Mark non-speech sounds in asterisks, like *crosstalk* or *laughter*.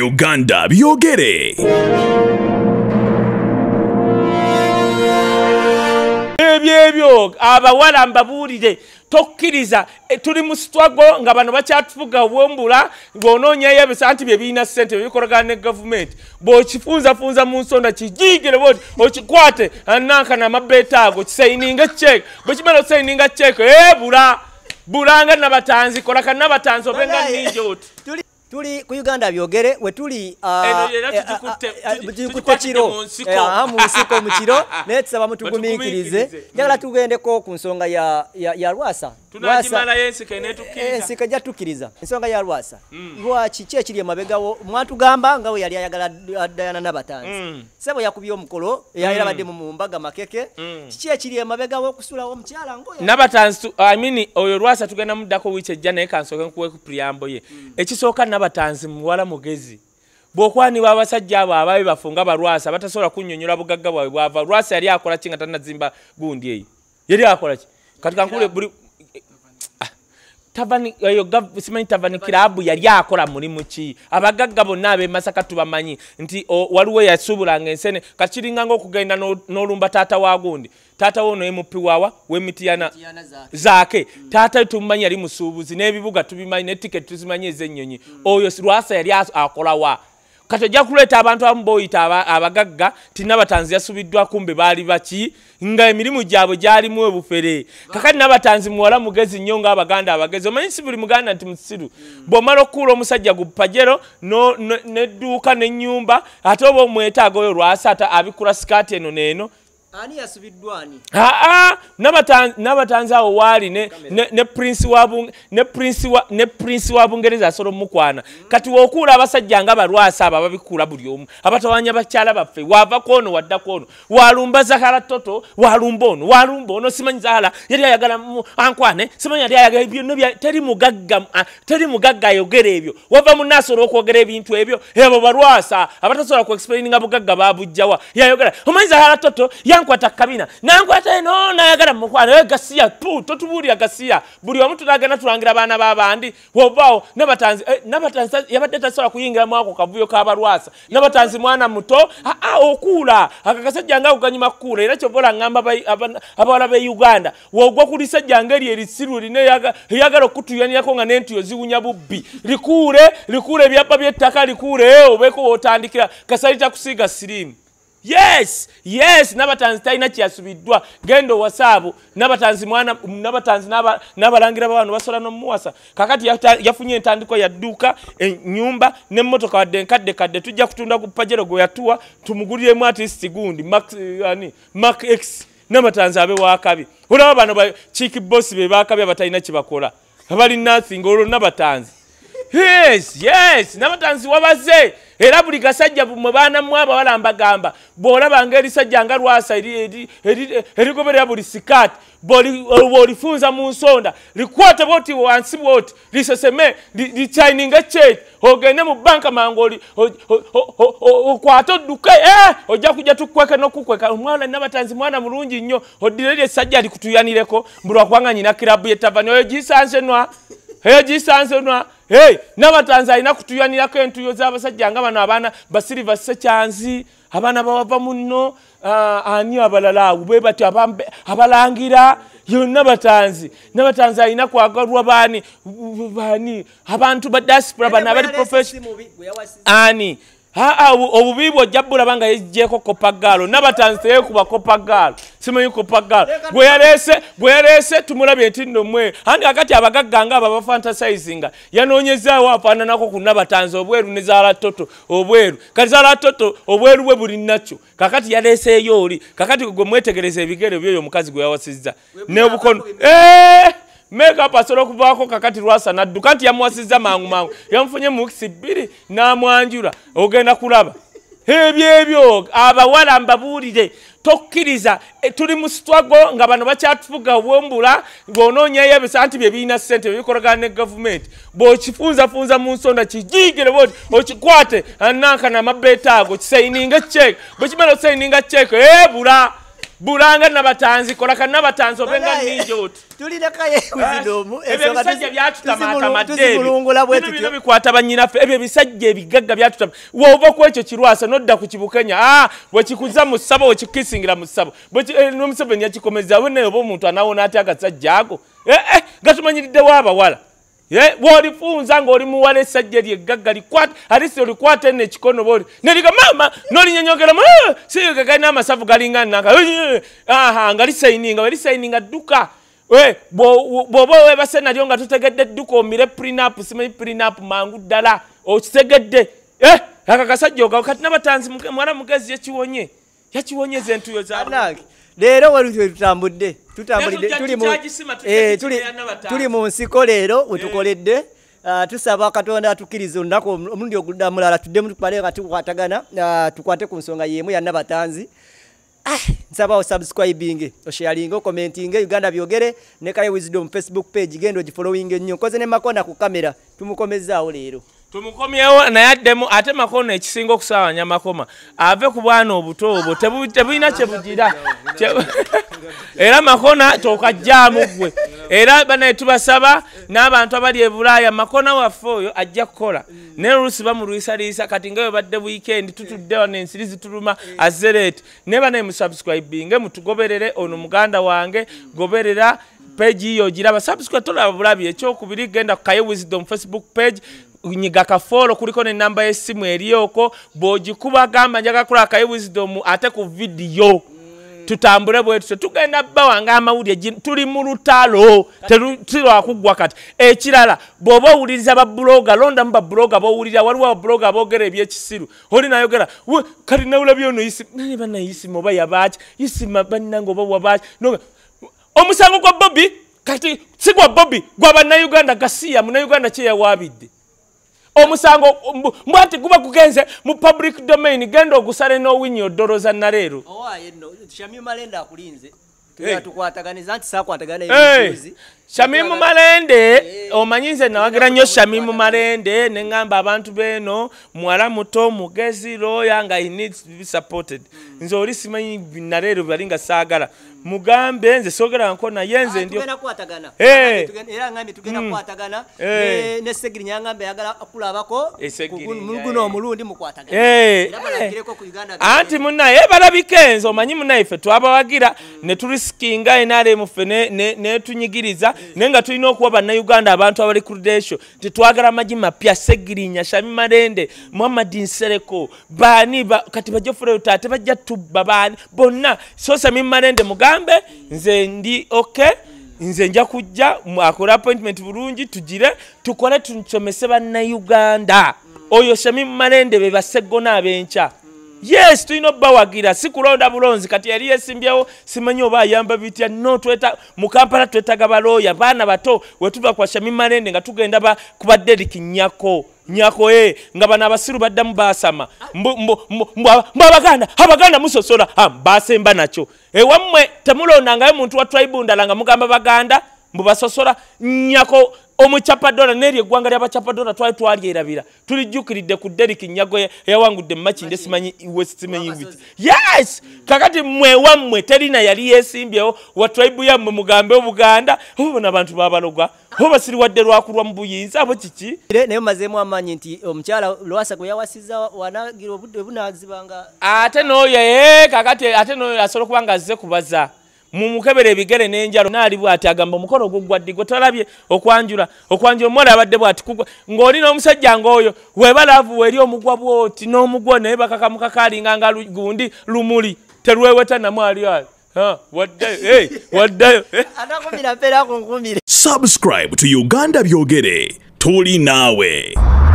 Uganda byogere ebyebyo abawala mbabuulire tokkiriza e, tuli mu sitwago nga bano bakyatufuga obwombula ng'onoonyayo bisa nti byebirina ssente byebikolagana ne gavumenti bw'okifunzafunza mu nsonda kijiigire bwoti okikwate anankana amabeeta ago kisaininga ceke bwekimala okisaininga ceke ee bula bulanga nabatanzi kola kanabatanzi obenga ninji oti tuli ku uganda byogere we tuli uh, eh, eh, tulikutte eh, kiro mu nsiko mu kiro *laughs* naye tusaba mutugumiikirize njagala mm. tugendeko ku nsonga ya, ya, ya lwasa ensika jatukkiriza ensonga ya lwasa mm. lwaki ki ekiri emabegawo mwatugamba nga we yali ayagala dayana nabatanzi mm. sebo yakubye omukolo eyayira badde mumumbaga makeke kiki ekiri emabegawo okusulawo omukyala nabatanzi imean oyo lwasa tugenda muddako wiki ejja naye kansooke nkuweku priambo ye ekisooka nabatanzi muwala mugezi bwokwanibwa abasajja abo ababe bafu nga balwasa batasobola kunyonyola bugagga bwabwe bwava lwasa yali akolaki nga tanazimba gundi eyo yali akolaki katikankule buli tavani ayo gav simani tavani kirabu yali akola muri muki abagagga bonna abe masaka tubamanyi nti o, waluwe ya subula ngensene kachiringa ngo kugenda nolumba no tata wagundi tata wono emupiwawa we mitiana zake mm. tata tumanyi ali musubuzi nebibuga tubimanyi ne ticket tuzimanyi ezenyonyi mm. oyo rwasa yali akola wa kati ojja kuleeta abantu abamu booyita abagagga ti nabatanzi yasubiddwa kumbe baali baki nga emirimu gyabwe gyalimu ebufere kakati nabatanzi muwala mugezi nnyo ngaabaganda abagezi omanyi si buli muganda nti musiru bw'omala okukuula omusajja gupajero nedduuka nenyumba ate oba omwetaaga oyo lwasata abikula sikaati eno neeno ani yasibiddwa ani aa ah, ah, nabatanze awo waali ne prince wa bungereza asobola omukwana hmm. kati wookuula abasajja nga balwasa abo ababikuula buli omu abatawanya bakyala baffe wava kono waddako ono walumba zakala toto walumba ono walumba ono simanyi zaala yali ayagala ankwane simanyi yali ayagala teri mugagga ayogera ebyo wava munaasobola okwogera ebintu ebyo ebo balwasa abatasobola kuexplaininga bugagga babujjawa yayogera omanyi zakala toto nankwata kabina nankwata eno naagala mukwana we gasia tu totubuli ya gasia buli omuntu nagana tulangira bana baba andi wobao nabatanzi eh, nabatanzi yabadde tasola kuyingira mwako kavuyo kabalwasa nabatanzi mwana muto a okula akakase janga uganyima kula iracho bola ngamba abana aba Uganda wogwa kulisa janga lye lisiru line yaga yagala kutu yani yako nga nentu yozigunya bubi likure likure byapa byetaka likure eh, obeko otandikira kasalita kusiga silimu yes yes nabatanzi talina kyasubiddwa genda owasaabu nabatanzi mwana nabatanzi n'abalangira babantu basola nomuwasa kakati yafunye entandiko yadduuka enyumba nemmotoka wadde nkadde kadde tujja kutunda ku pajero gwe yatuwa tumuguliremu atisti gundi eh, ani mak x nabatanzi abe wakabi olaba bano chiki bosi be bakabi abatalina kyebakola abali nathing olwo nabatanzi yes yes nabatanzi wabaze era buli gasajja mu baana mu abawala mbagamba bw'olabanga erisajja nga lwasa erigoberera buli sikaati bw'olifunza mu nsonda likwate bwoti wansi bwoti liseseme lichaininga ceki ogende mu banka mangu okwate odduke eh, ojja kujja tukweke n'okukweka omwana nabatanzi mwana mulungi nnyo oddireri esajja alikutuyanireko mbulwakubanga nyina kirabu yetava nyo eyo gisanzenwa eyo gisanzenwa Hey, nabatanza ina kutuyanira ko entuyo za basajja nga bana abana basiriva sechanzi abana bawava munno uh, ani abalala ubwe bati abambe abalangira yonabatanzi nabatanza ina kwagalwa bani bani abantu badaspora bana bali profession ani yeah, haa obubibu ojja bulaba nga yeggyeko kopagaalo nabatandiseyo kuba kopagaalo simanyi kopagaalo gwe yaleese gwe yaleese tumulabye nti nomwe andi kakati abagagga nga abo abafantasizinga yanoonyezaawo afaananako ku nabatanze obweru ne zaalatoto obweru kati zaalatoto obweru bwe buli nakyo kakati yaleeseeyo oli kakati gwe mwetegereza ebigere byoyo omukazi gwe yawasizza n'obukono eeh makeup asolo kuvako kakati rwasa na dukati ya mwasiza mangu mangu yamfunye mukisi biri na mwanjura ogenda kulaba hebyo ebyo abawala mbabulire tokkiriza e, tuli mu situago nga bano bakyatufuga obwombula bwononyayo ebisa nti byebirina ssente byebikolagana ne gavumenti bwokifunzafunza mu nsonda kijiigire bodi okikwate anankana amabeeta ago kisaininga ceke bwekimala okusaininga ceke ebula hey, bulanga nabatanzi kola kanabatanzi obenga ninja oti eh, ebyo ebisajja byatutamatamaddebino bikwata bannyinaffe ebyo ebisajja ebigagga byatutama woova ku ekyo kirwasa nodda ku kibukenya a ah, bwekikuza mu ssabo wekikisingira mu ssabo nomuseveni eh, yakikomezawo naye oba omuntu anawona atya agasajja ago ee eh, gatumanyiriddewo abawala bwolifunza ngaoli muwala esajja lyeggagga likwate ate si olikwate ne ekikono boli neliga mama nolinyonyogeramu siggagalina amasavu galinganaka eh, eh, aha nga lisaininga welisaininga dduka bw'oba webase nalyo nga tutegedde dduka omire prinap simanyi prinap mangu ddala okitegedde eh, akakasajja ogawo kati nabatanzi mwana mugezi yakiwonye yakiwonye zentuyo zaalaki leero wetutambudde eh, tuli mu nsiko leero wetukoledde eh. ah, tusaba katonda atukiriza olunaku omulundi ogudamulala tuddemukatukwatagana ah, tukwate ku nsonga yemu yannabatanzi ah, nsaba osubscribing osharing okommenting uganda byogere ne kaye wisdom facebook page genda ogifolowing ennyo nkoze nemakonda ku kamera tumukomezaawo leero tumukomyewo naye addemu ate makono ekisinga okusaawanya makoma ave ku bwana obuto obwo tebulina kyebugira *laughs* era makona tokajjaamu ggwe era banaye tubasaba n'abantu abali e bulaaya makona waffe oyo ajja kukola naye olusi bamulwisaliisa kati nga webadde wiikendi tutudde wano ensiri zituluma azereti naye banaye musubscribinge mutugoberere ono muganda wange goberera pegi iyo giraba subscribe tolaba bulabi ekyokubiri genda kukaye wisdom facebook page nyiga kafolo kuliko ne namba y'simu eriyoko boji kuba gamba njaga kula ka wisdom ate ku video tutambule bwetu tugenda bawa ngama uri tuli mu lutalo tulo akugwa kati ekirala bobo uliriza ba blogger londa mba blogger bo uliriza wali wa blogger bogere bye kisiru holi nayo gera we kali na ulabyo no isi nani bana isi moba yabachi isi mabanna ngo bo wabachi no omusango kwa bobby kati sikwa bobby gwa bana uganda gasia mu na uganda cheya wabide omusango mbwati guba kugenze mu public domain genda ogusale n'owinya odoro za naleeru owaye no shamima lenda akulinze tukwataganiza nti sakwataganaz Shamimu malende eh. omanyinze nawagira nnyo shamimu malende nengamba abantu beno muwala muto mugezi loya nga he needs to be supported hmm. nze oli simanyi binareero bali nga saagala hmm. mugambe nze soogera nko naye nze ah, ndiokwatagana eh. era ngambe tugenda kukwatagana hmm. eh. nesegiri nyangambe yagala okulabako muguno omulundi mukwatagana anti munaye balabika enze omanyi munaye ffe twabawagira ne tulisikinga enaremu ffe netunyigiriza ne, ne, ne, nenga tulina okuwa bannayuganda abantu abalekrudesho tetwagala amagi mapya segirinya shami marende muhamadi nsereko baani kati bajofure tate bajja tubba baani bonna so sami marende mugambe nze ndi ok nze nja kujja akole appointment bulungi tugire tukole tunsomese bannayuganda oyo shami marende bebasegona ab'enkya yes tulina okubawagira si kulonda bulonzi kati yali yesimbyawo simanyi oba ayamba bitya no tweta mu kampala twetaga balooya baana bato wetuva kwa shamimalende nga tugenda kuba deriki nyako nyako e nga bano abasiru baddamu baasama mbu abaganda abaganda musosola ah, baasemba nakyo ewammwe eh, temulondangayo muntu wa tribundala nga mugamba baganda mubasosola nyako omucapadola neri eggwanga lyabacapadola twali twalyerabira tulijukiridde ku derik nyago yawangudde mumaki ndesimanyi westmanyiwit yes kakati mwewammwe terina yali yesimbyewo wa tribe yammwe mugambe obuganda obubona abantu babaloga obasiri wadde lwakulwa mu buyinza abo kiki naye omazeemu amaanyi nti eh, omukyala lwasa gwe yawasiza wanagira obudde bunazibanga ate nooyo e eh, kakati ate nooyo asobola kubanga azze kubaza mumukebere ebigere n'enjalo n'alibw ati agamba omukolo guggwaddi gwe tolabye okwanjula okwanjula omuwala abadde bwati kugwa ng'oli n'omusajja ng'oyo webalavu weeri omugwa bwoti n'omugwa naye bakakamukakaalinganga gundi lumuli terwewetta namwali ali waddayo *laughs* waddayo subscribe to uganda byogere tuli naawe